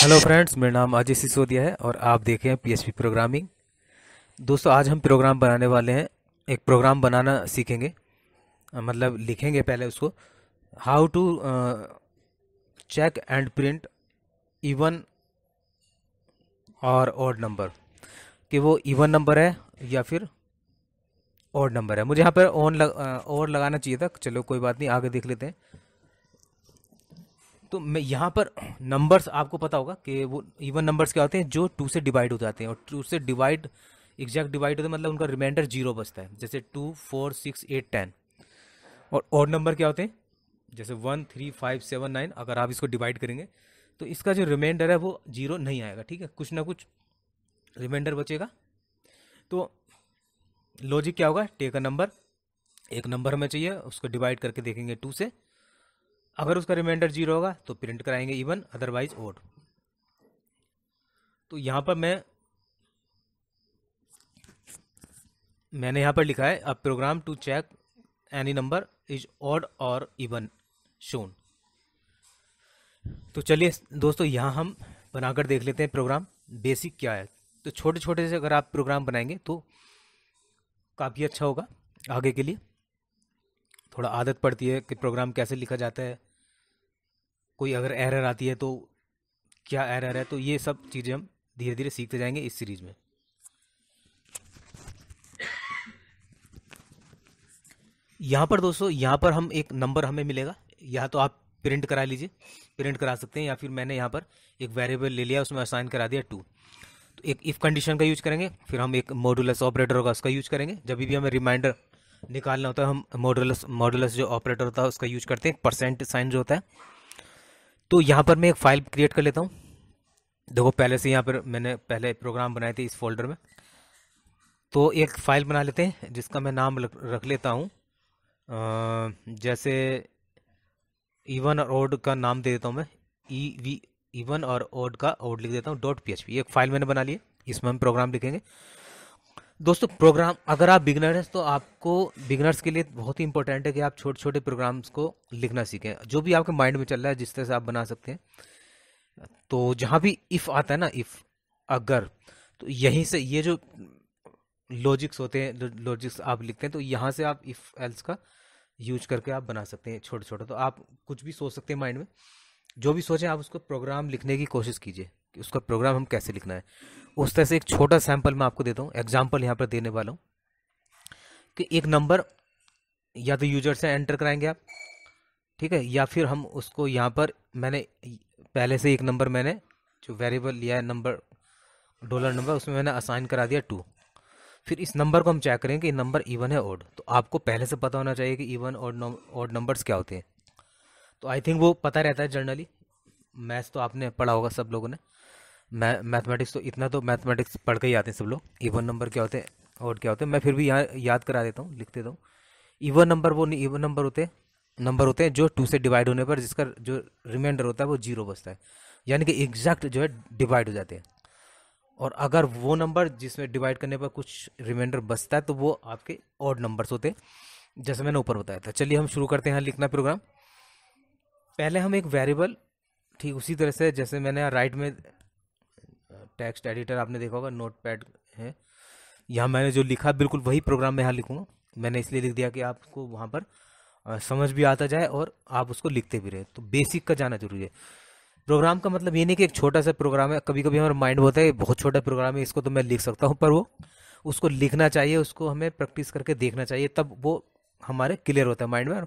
hello friends मेरा नाम अजय सिसोदिया है और आप देख रहे हैं पीएचपी प्रोग्रामिंग दोस्तों आज हम प्रोग्राम बनाने वाले हैं एक प्रोग्राम बनाना सीखेंगे मतलब लिखेंगे पहले उसको how to check and print even और ऑड नंबर कि वो इवन नंबर है या फिर ऑड नंबर है मुझे यहाँ पर ऑन लग और लगाना चाहिए था चलो कोई बात नहीं आगे देख लेते हैं तो मैं यहाँ पर नंबर्स आपको पता होगा कि वो इवन नंबर्स क्या होते हैं जो टू से डिवाइड हो जाते हैं और टू से डिवाइड एग्जैक्ट डिवाइड होते हैं मतलब उनका रिमाइंडर जीरो बचता है जैसे two four six eight ten और और नंबर क्या होते हैं जैसे one three five seven nine अगर आप इसको डिवाइड करेंगे तो इसका जो रिमाइंडर है वो जीरो नहीं आएगा ठीक है कुछ ना कुछ रिमाइंडर बचेगा तो लॉजिक क्या होगा टेक अ नंबर एक नंबर हमें चाहिए उसको डिवाइड करके देखेंगे टू से अगर उसका रिमाइंडर जीरो होगा तो प्रिंट कराएंगे इवन अदरवाइज ओड तो यहाँ पर मैं मैंने यहाँ पर लिखा है a program to check any number is odd or even shown तो चलिए दोस्तों यहाँ हम बनाकर देख लेते हैं प्रोग्राम बेसिक क्या है तो छोटे छोटे से अगर आप प्रोग्राम बनाएंगे तो काफ़ी अच्छा होगा आगे के लिए थोड़ा आदत पड़ती है कि प्रोग्राम कैसे लिखा जाता है कोई अगर एरर आती है तो क्या एरर है तो ये सब चीज़ें हम धीरे धीरे सीखते जाएंगे इस सीरीज़ में यहाँ पर दोस्तों यहाँ पर हम एक नंबर हमें मिलेगा या तो आप प्रिंट करा लीजिए प्रिंट करा सकते हैं या फिर मैंने यहाँ पर एक वेरिएबल ले लिया उसमें असाइन करा दिया टू तो एक इफ़ कंडीशन का यूज करेंगे फिर हम एक मॉडुलस ऑपरेटर होगा उसका यूज करेंगे जब भी हमें रिमाइंडर निकालना होता है हम मॉडुलस मॉडुलस जो ऑपरेटर होता है उसका यूज करते हैं परसेंट साइन जो होता है तो यहाँ पर मैं एक फाइल क्रिएट कर लेता हूँ देखो पहले से यहाँ पर मैंने पहले प्रोग्राम बनाए थे इस फोल्डर में तो एक फ़ाइल बना लेते हैं जिसका मैं नाम रख लेता हूँ जैसे इवन और ओड का नाम दे देता हूँ मैं ई वी इवन और ओड का ओड लिख देता हूँ डॉट पी एक फ़ाइल मैंने बना ली है इसमें हम प्रोग्राम लिखेंगे दोस्तों प्रोग्राम अगर आप बिगनर हैं तो आपको बिगनर्स के लिए बहुत ही इंपॉर्टेंट है कि आप छोटे छोटे प्रोग्राम्स को लिखना सीखें जो भी आपके माइंड में चल रहा है जिस तरह से आप बना सकते हैं तो जहाँ भी इफ़ आता है ना इफ़ अगर तो यहीं से ये जो लॉजिक्स होते हैं लॉजिक्स आप लिखते हैं तो यहाँ से आप इफ़ एल्स का यूज करके आप बना सकते हैं छोटे छोटे तो आप कुछ भी सोच सकते हैं माइंड में जो भी सोचें आप उसको प्रोग्राम लिखने की कोशिश कीजिए उसका प्रोग्राम हम कैसे लिखना है उस तरह से एक छोटा सैम्पल मैं आपको देता हूँ एग्जाम्पल यहाँ पर देने वाला हूँ कि एक नंबर या तो यूजर से एंटर कराएंगे आप ठीक है या फिर हम उसको यहाँ पर मैंने पहले से एक नंबर मैंने जो वेरिएबल लिया है नंबर डॉलर नंबर उसमें मैंने असाइन करा दिया टू फिर इस नंबर को हम चेक करेंगे कि नंबर इवन है ओड तो आपको पहले से पता होना चाहिए कि इवन और ओड नंबर्स क्या होते हैं तो आई थिंक वो पता रहता है जनरली मैथ्स तो आपने पढ़ा होगा सब लोगों ने मैथमेटिक्स तो इतना तो मैथमेटिक्स पढ़ के ही आते हैं सब लोग इवन नंबर क्या होते हैं और क्या होते हैं मैं फिर भी यहाँ याद करा देता हूँ लिख देता तो हूँ इवन नंबर वो नहीं इवन नंबर होते नंबर होते हैं जो टू से डिवाइड होने पर जिसका जो रिमाइंडर होता है वो जीरो बचता है यानी कि एग्जैक्ट जो है डिवाइड हो जाते हैं और अगर वो नंबर जिसमें डिवाइड करने पर कुछ रिमाइंडर बचता है तो वो आपके ऑड नंबर्स होते हैं जैसे मैंने ऊपर बताया था चलिए हम शुरू करते हैं लिखना प्रोग्राम पहले हम एक वेरिएबल ठीक उसी तरह से जैसे मैंने राइट में टेक्स्ट एडिटर आपने देखा होगा नोट पैड है यहाँ मैंने जो लिखा बिल्कुल वही प्रोग्राम में यहाँ लिखूँगा मैंने इसलिए लिख दिया कि आपको वहाँ पर समझ भी आता जाए और आप उसको लिखते भी रहे तो बेसिक का जाना जरूरी है प्रोग्राम का मतलब ये नहीं कि एक छोटा सा प्रोग्राम है कभी कभी हमारा माइंड होता है बहुत छोटा प्रोग्राम है इसको तो मैं लिख सकता हूँ पर वो उसको लिखना चाहिए उसको हमें प्रैक्टिस करके देखना चाहिए तब वो हमारे क्लियर होता है माइंड में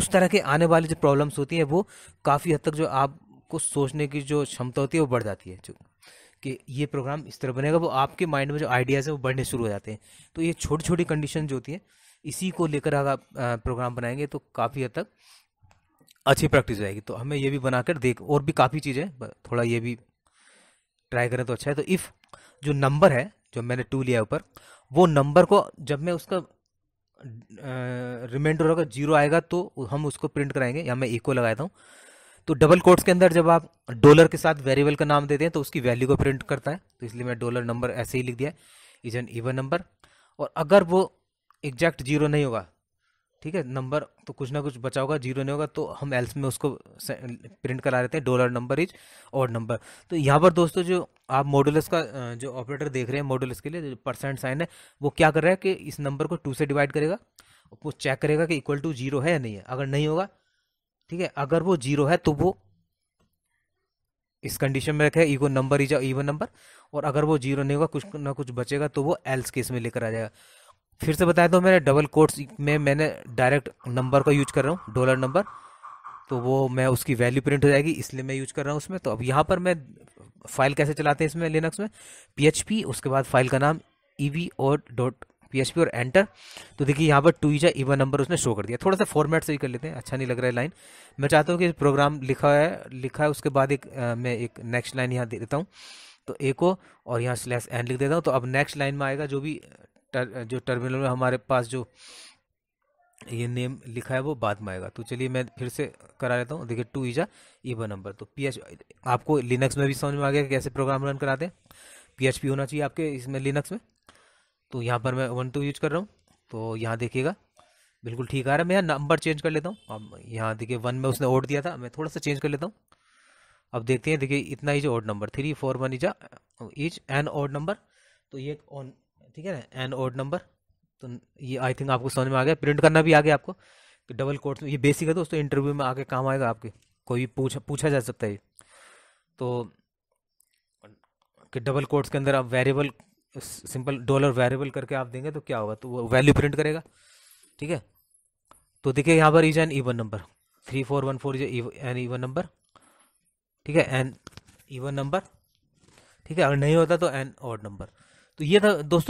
उस तरह के आने वाली जो प्रॉब्लम्स होती हैं वो काफ़ी हद तक जो आपको सोचने की जो क्षमता होती है वो बढ़ जाती है कि ये प्रोग्राम इस तरह बनेगा वो आपके माइंड में जो आइडियाज़ हैं वो बढ़ने शुरू हो जाते हैं तो ये छोटी छोटी कंडीशन जो होती है इसी को लेकर अगर आप प्रोग्राम बनाएंगे तो काफ़ी हद तक अच्छी प्रैक्टिस हो जाएगी तो हमें ये भी बनाकर देख और भी काफ़ी चीज़ें थोड़ा ये भी ट्राई करें तो अच्छा है तो इफ़ जो नंबर है जो मैंने टू लिया ऊपर वो नंबर को जब मैं उसका रिमाइंडर होगा जीरो आएगा तो हम उसको प्रिंट कराएंगे या मैं इको लगाता हूँ तो डबल कोट्स के अंदर जब आप डॉलर के साथ वेरिएबल का नाम देते हैं तो उसकी वैल्यू को प्रिंट करता है तो इसलिए मैं डॉलर नंबर ऐसे ही लिख दिया इज एन इवन नंबर और अगर वो एग्जैक्ट जीरो नहीं होगा ठीक है नंबर तो कुछ ना कुछ बचा होगा जीरो नहीं होगा तो हम एल्स में उसको प्रिंट करा देते हैं dollar number is odd number तो यहाँ पर दोस्तों जो आप मॉडुलस का जो ऑपरेटर देख रहे हैं मॉडुलस के लिए जो परसेंट साइन है वो क्या कर रहा है कि इस नंबर को टू से डिवाइड करेगा वो चेक करेगा कि इक्वल टू जीरो है या नहीं है अगर नहीं होगा ठीक है अगर वो जीरो है तो वो इस कंडीशन में रखे echo number is even number और अगर वो जीरो नहीं होगा कुछ ना कुछ बचेगा तो वो एल्स केस में लेकर आ जाएगा फिर से बताया तो मैंने डबल कोट्स में मैंने डायरेक्ट नंबर का यूज कर रहा हूँ डॉलर नंबर तो वो मैं उसकी वैल्यू प्रिंट हो जाएगी इसलिए मैं यूज कर रहा हूँ उसमें तो अब यहाँ पर मैं फाइल कैसे चलाते हैं इसमें लिनक्स में पी उसके बाद फाइल का नाम ई e और डॉट php और एंटर तो देखिए यहाँ पर टू इजा इवन नंबर उसने शो कर दिया थोड़ा सा फॉर्मेट सही कर लेते हैं अच्छा नहीं लग रहा है लाइन मैं चाहता हूँ कि प्रोग्राम लिखा है लिखा है उसके बाद एक आ, मैं एक नेक्स्ट लाइन यहाँ दे देता हूँ तो ए को और यहाँ स्लैश एंड लिख देता हूँ तो अब नेक्स्ट लाइन में आएगा जो भी टर, जो टर्मिनल में हमारे पास जो ये नेम लिखा है वो बाद में आएगा तो चलिए मैं फिर से करा लेता हूँ देखिए टू इजा ईवन नंबर तो पी एच आपको लिनक्स में भी समझ में आ गया कैसे प्रोग्राम रन कराते हैं पी होना चाहिए आपके इसमें लिनक्स में तो यहाँ पर मैं वन टू यूज कर रहा हूँ तो यहाँ देखिएगा बिल्कुल ठीक आ रहा है मैं यहाँ नंबर चेंज कर लेता हूँ अब यहाँ देखिए वन में उसने ओड दिया था मैं थोड़ा सा चेंज कर लेता हूँ अब देखते हैं देखिए इतना ही जो odd number three four one is a is an odd number तो ये ऑन ठीक है ना एन ओड नंबर तो ये आई थिंक आपको समझ में आ गया प्रिंट करना भी आ गया आपको कि डबल कोर्स में ये बेसिक है दोस्तों इंटरव्यू में आगे काम आएगा आपके कोई भी पूछ पूछा जा सकता है तो कि डबल कोर्ट्स के अंदर आप वेरिएबल सिंपल डॉलर वेरिएबल करके आप देंगे तो क्या होगा तो वो वैल्यू प्रिंट करेगा ठीक है तो देखिए यहाँ पर is an even number three four one four is an even number ठीक है एन ईवन नंबर ठीक है अगर नहीं होता तो एन ऑड नंबर तो ये था दोस्तों